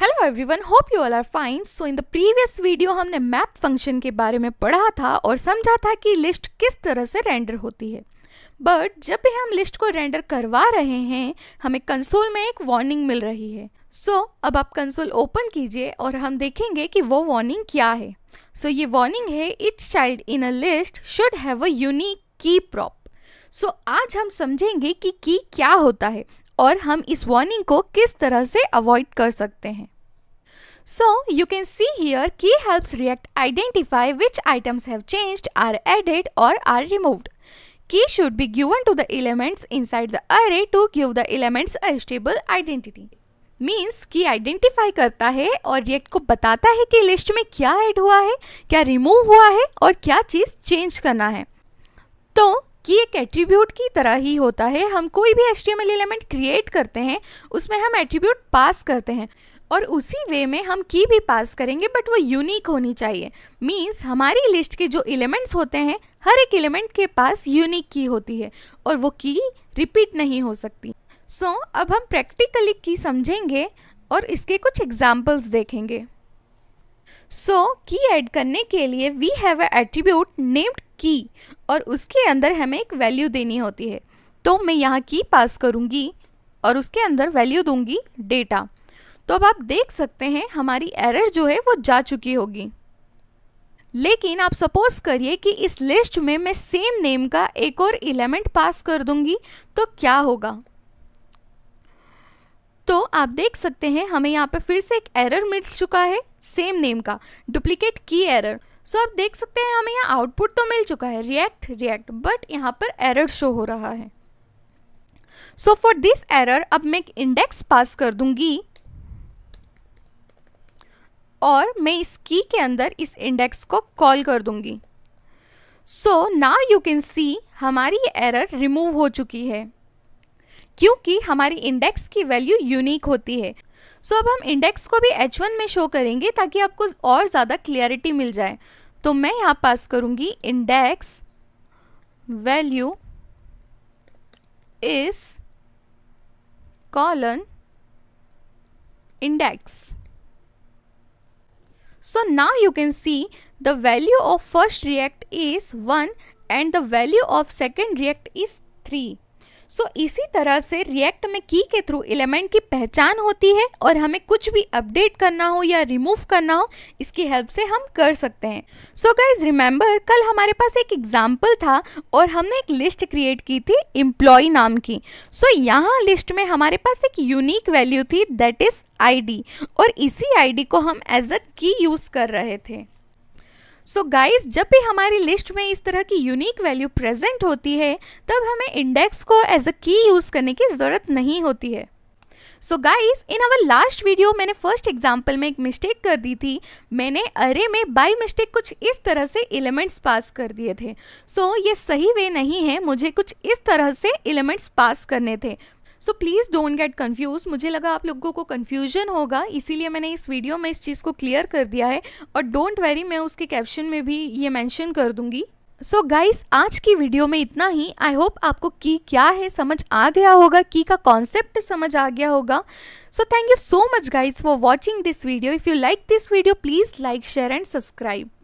hello everyone hope you all are fine so in the previous video हमने map function के बारे में पढ़ा था और समझा था कि लिस्ट किस तरह से रेंडर होती है बट जब भी हम लिस्ट को रेंडर करवा रहे हैं हमें कंसोल में एक वार्निंग मिल रही है सो so, अब आप कंसोल ओपन कीजिए और हम देखेंगे कि वो वार्निंग क्या है सो so, ये वार्निंग है each child in a list should have a unique key prop so so, आज हम समझेंगे कि की क्या होता है और हम इस वार्निंग को किस तरह से अवॉइड कर सकते हैं so you can see here key helps React identify which items have changed or added और or removed key should be given to the elements inside the array to give the elements a stable identity means key identify करता है और react को बताता है कि list में क्या ऐड हुआ है क्या रिमूव हुआ है और क्या चीज़ चेंज करना है तो कि एक एट्रीब्यूट की तरह ही होता है हम कोई भी एस एलिमेंट क्रिएट करते हैं उसमें हम एट्रीब्यूट पास करते हैं और उसी वे में हम की भी पास करेंगे बट वो यूनिक होनी चाहिए मीन्स हमारी लिस्ट के जो एलिमेंट्स होते हैं हर एक एलिमेंट के पास यूनिक की होती है और वो की रिपीट नहीं हो सकती सो so, अब हम प्रैक्टिकली की समझेंगे और इसके कुछ एग्जाम्पल्स देखेंगे सो की ऐड करने के लिए we have a attribute named key और उसके अंदर हमें एक वैल्यू देनी होती है तो मैं यहाँ की पास करूँगी और उसके अंदर वैल्यू दूंगी डेटा तो अब आप देख सकते हैं हमारी एरर जो है वो जा चुकी होगी लेकिन आप सपोज करिए कि इस लिस्ट में मैं सेम नेम का एक और एलिमेंट पास कर दूंगी तो क्या होगा तो आप देख सकते हैं हमें यहाँ पे फिर से एक एरर मिल चुका है सेम नेम का डुप्लीकेट की एरर सो आप देख सकते हैं हमें यहाँ आउटपुट तो मिल चुका है रिएक्ट रिएक्ट बट यहाँ पर एरर शो हो रहा है सो फॉर दिस एरर अब मैं एक इंडेक्स पास कर दूंगी और मैं इस की के अंदर इस इंडेक्स को कॉल कर दूंगी so now you can see हमारी एरर रिमूव हो चुकी है क्योंकि हमारी इंडेक्स की वैल्यू यूनिक होती है सो so, अब हम इंडेक्स को भी एच वन में शो करेंगे ताकि आपको और ज़्यादा क्लियरिटी मिल जाए तो मैं यहाँ पास करूँगी index value is colon index so now you can see the value of first React is one and the value of second React is three so so, इसी तरह से रिएक्ट में की के थ्रू एलिमेंट की पहचान होती है और हमें कुछ भी अपडेट करना हो या रिमूव करना हो इसकी हेल्प से हम कर सकते हैं सो गाइज रिमेंबर कल हमारे पास एक एग्जाम्पल था और हमने एक लिस्ट क्रिएट की थी एम्प्लॉय नाम की सो so, यहाँ लिस्ट में हमारे पास एक यूनिक वैल्यू थी दैट इज़ आईडी और इसी आईडी को हम एज अ की यूज़ कर रहे थे सो so गाइस जब भी हमारी लिस्ट में इस तरह की यूनिक वैल्यू प्रेजेंट होती है तब हमें इंडेक्स को एज अ की यूज़ करने की ज़रूरत नहीं होती है so guys in our last video मैंने फर्स्ट एग्जाम्पल में एक मिस्टेक कर दी थी मैंने अरे में बाय मिस्टेक कुछ इस तरह से एलिमेंट्स पास कर दिए थे सो so, ये सही वे नहीं है मुझे कुछ इस तरह से एलिमेंट्स पास करने थे so please don't get confuse मुझे लगा आप लोगों को कन्फ्यूजन होगा इसीलिए मैंने इस वीडियो में इस चीज़ को क्लियर कर दिया है और डोंट वेरी मैं उसके कैप्शन में भी ये मैंशन कर दूंगी सो so गाइस आज की वीडियो में इतना ही आई होप आपको की क्या है समझ आ गया होगा की का कॉन्सेप्ट समझ आ गया होगा so thank you so much guys for watching this video if you like this video please like share and subscribe